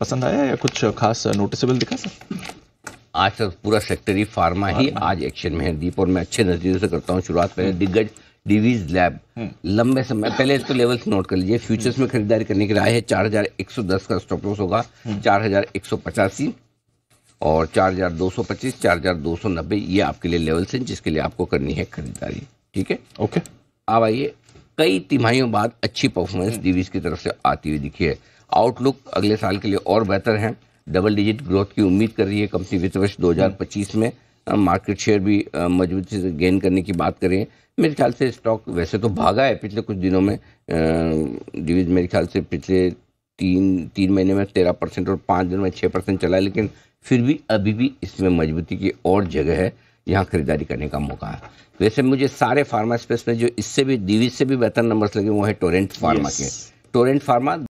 पसंद आया या कुछ खास नोटिसेबल दिखा सर आज सर तो पूरा सेक्टर ही फार्मा ही आज एक्शन में है दीप और मैं अच्छे नतीजों से करता हूँ शुरुआत पहले दिग्गज डिवीज लैब लंबे समय पहले इसको लेवल्स नोट कर लीजिए फ्यूचर्स हम्म। में खरीदारी करने की राय है चार हजार एक सौ दस का स्टॉप लॉस होगा हम्म। चार हजार एक सौ पचासी और चार हजार दो सौ पच्चीस चार हजार दो सौ नब्बे ये आपके लिए लेवल्स हैं जिसके लिए आपको करनी है खरीदारी ठीक है ओके अब आइए कई तिमाहियों बाद अच्छी परफॉर्मेंस हम्म। डिवीज की तरफ से आती हुई दिखी है आउटलुक अगले साल के लिए और बेहतर है डबल डिजिट ग्रोथ की उम्मीद कर रही है कंपनी वित्त वर्ष दो में मार्केट शेयर भी मजबूती से गेन करने की बात करें मेरे ख्याल से स्टॉक वैसे तो भागा है पिछले कुछ दिनों में डिवीज मेरे ख्याल से पिछले तीन तीन महीने में तेरह परसेंट और पाँच दिन में छः परसेंट चला है लेकिन फिर भी अभी भी इसमें मजबूती की और जगह है यहाँ खरीदारी करने का मौका है वैसे मुझे सारे फार्मा स्पेस में जो इससे भी डिवीज से भी बेहतर नंबर्स लगे वो है टोरेंट फार्मा yes. के टोरेंट फार्मा